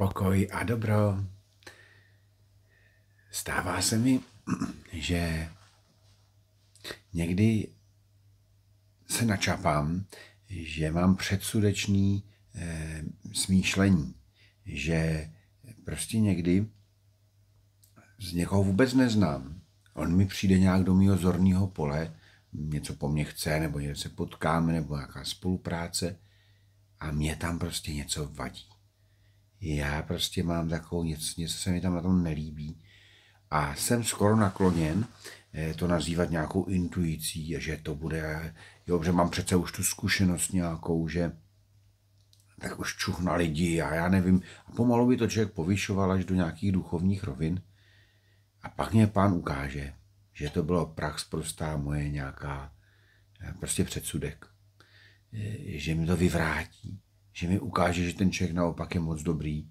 pokoj a dobro. Stává se mi, že někdy se načapám, že mám předsudečný e, smýšlení, že prostě někdy z někoho vůbec neznám. On mi přijde nějak do mého zorného pole, něco po mně chce, nebo někde se potkáme, nebo nějaká spolupráce a mě tam prostě něco vadí já prostě mám takovou něco, něco se mi tam na tom nelíbí a jsem skoro nakloněn eh, to nazývat nějakou intuicí, že to bude, jo, že mám přece už tu zkušenost nějakou, že tak už čuch na lidi a já nevím. A pomalu by to člověk povyšoval až do nějakých duchovních rovin. A pak mě pán ukáže, že to bylo prax prostá moje nějaká eh, prostě předsudek. Eh, že mi to vyvrátí že mi ukáže, že ten člověk naopak je moc dobrý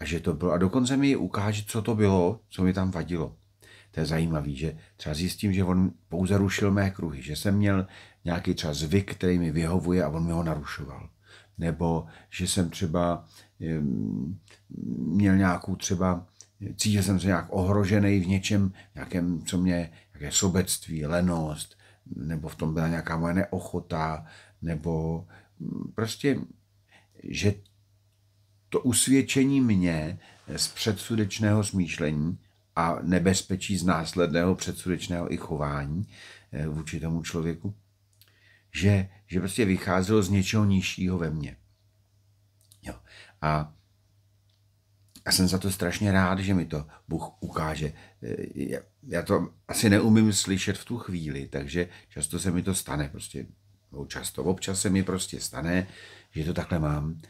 a že to bylo. A dokonce mi ukáže, co to bylo, co mi tam vadilo. To je zajímavé, že třeba zjistím, že on pouze rušil mé kruhy, že jsem měl nějaký třeba zvyk, který mi vyhovuje a on mi ho narušoval. Nebo že jsem třeba měl nějakou třeba, cítil jsem se nějak ohrožený v něčem, nějakém, co mě, nějaké sobectví, lenost, nebo v tom byla nějaká moje neochota, nebo prostě že to usvědčení mě z předsudečného smýšlení a nebezpečí z následného předsudečného i chování eh, vůči tomu člověku, že, že prostě vycházelo z něčeho nižšího ve mně. Jo. A, a jsem za to strašně rád, že mi to Bůh ukáže. Eh, já to asi neumím slyšet v tu chvíli, takže často se mi to stane. Prostě často. Občas se mi prostě stane, že to takhle mám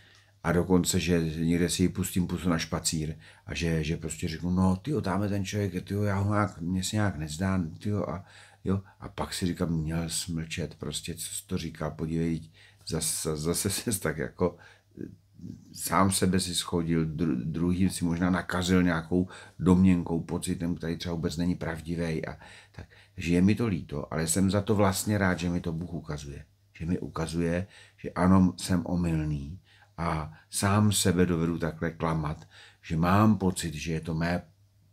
a dokonce, že někde si ji pustím pusu na špacír a že, že prostě řeknu, no ty tam ten člověk, ty já ho nějak, mě se nějak nezdá, ty a jo, a pak si říkám, měl smlčet prostě, co to říká, podívej, zase, zase se tak jako sám sebe si schodil, druhým si možná nakazil nějakou domněnkou, pocitem, který třeba vůbec není pravdivý a tak že je mi to líto, ale jsem za to vlastně rád, že mi to Bůh ukazuje. Že mi ukazuje, že ano, jsem omylný a sám sebe dovedu takhle klamat, že mám pocit, že je to mé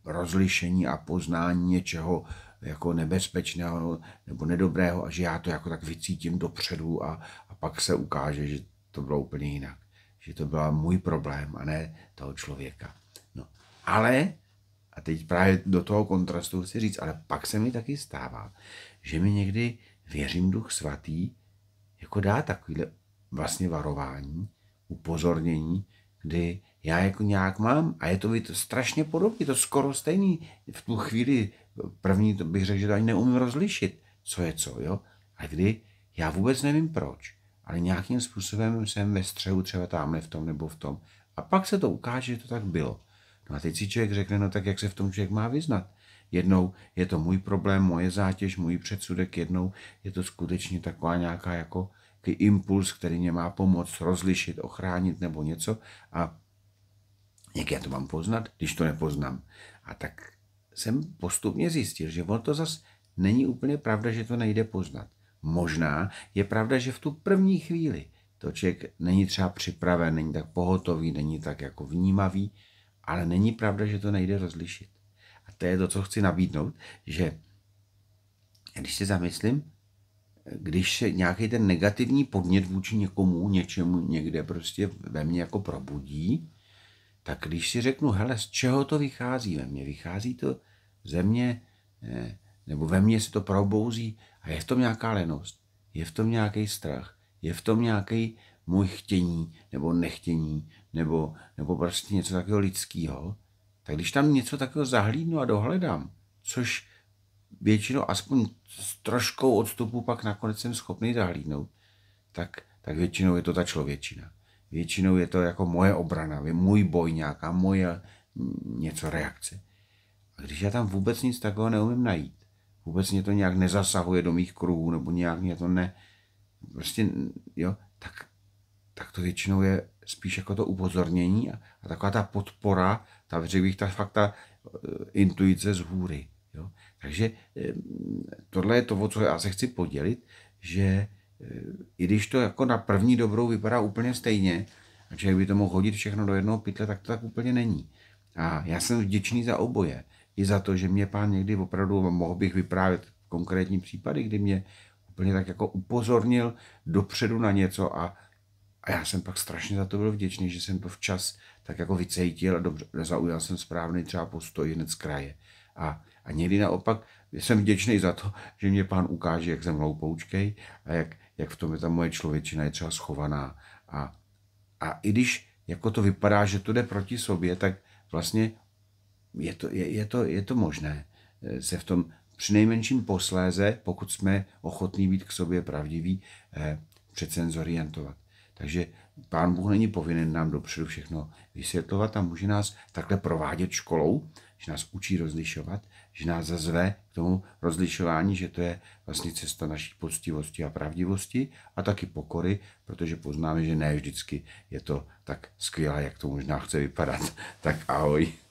rozlišení a poznání něčeho jako nebezpečného nebo nedobrého a že já to jako tak vycítím dopředu a, a pak se ukáže, že to bylo úplně jinak. Že to byl můj problém a ne toho člověka. No. Ale a teď právě do toho kontrastu chci říct, ale pak se mi taky stává, že mi někdy věřím duch svatý, jako dá takovýhle vlastně varování, upozornění, kdy já jako nějak mám a je to, to strašně podobné, to skoro stejný. V tu chvíli první to bych řekl, že to ani neumím rozlišit, co je co, jo. A kdy já vůbec nevím proč, ale nějakým způsobem jsem ve střehu třeba tamhle v tom nebo v tom. A pak se to ukáže, že to tak bylo. No a teď si člověk řekne, no tak jak se v tom člověk má vyznat? Jednou je to můj problém, moje zátěž, můj předsudek, jednou je to skutečně taková nějaká jako impuls, který mě má pomoct rozlišit, ochránit nebo něco a jak já to mám poznat, když to nepoznám. A tak jsem postupně zjistil, že on to zas není úplně pravda, že to nejde poznat. Možná je pravda, že v tu první chvíli to člověk není třeba připraven, není tak pohotový, není tak jako vnímavý, ale není pravda, že to nejde rozlišit. A to je to, co chci nabídnout, že když se zamyslím, když se nějaký ten negativní podnět vůči někomu, něčemu někde prostě ve mně jako probudí, tak když si řeknu, hele, z čeho to vychází ve mně? Vychází to ze mě, eh, nebo ve mně se to probouzí a je v tom nějaká lenost, je v tom nějaký strach, je v tom nějaký můj chtění nebo nechtění nebo, nebo prostě něco takového lidského, tak když tam něco takového zahlídnu a dohledám, což většinou aspoň s troškou odstupu pak nakonec jsem schopný zahlídnout, tak, tak většinou je to ta člověčina. Většinou je to jako moje obrana, můj boj nějaká, moje něco reakce. A když já tam vůbec nic takového neumím najít, vůbec mě to nějak nezasahuje do mých kruhů, nebo nějak mě to ne, prostě, jo, tak tak to většinou je spíš jako to upozornění a, a taková ta podpora, ta, řekl bych, ta fakt ta e, intuice z hůry. Jo? Takže e, tohle je to, o co já se chci podělit, že e, i když to jako na první dobrou vypadá úplně stejně, a člověk by to mohl hodit všechno do jednoho pytle, tak to tak úplně není. A já jsem vděčný za oboje. I za to, že mě pán někdy opravdu, mohl bych vyprávět konkrétní případy, kdy mě úplně tak jako upozornil dopředu na něco a a já jsem pak strašně za to byl vděčný, že jsem to včas tak jako vycejtil a dobře, zaujal jsem správný třeba postoj hned z kraje. A, a někdy naopak jsem vděčný za to, že mě pán ukáže, jak jsem hloupoučkej a jak, jak v tom je ta moje člověčina je třeba schovaná. A, a i když jako to vypadá, že to jde proti sobě, tak vlastně je to, je, je to, je to možné eh, se v tom přinejmenším posléze, pokud jsme ochotní být k sobě pravdiví, eh, přecenzorientovat. Takže pán Bůh není povinen nám dopředu všechno vysvětlovat a může nás takhle provádět školou, že nás učí rozlišovat, že nás zazve k tomu rozlišování, že to je vlastně cesta naší poctivosti a pravdivosti a taky pokory, protože poznáme, že ne vždycky je to tak skvělé, jak to možná chce vypadat. Tak ahoj.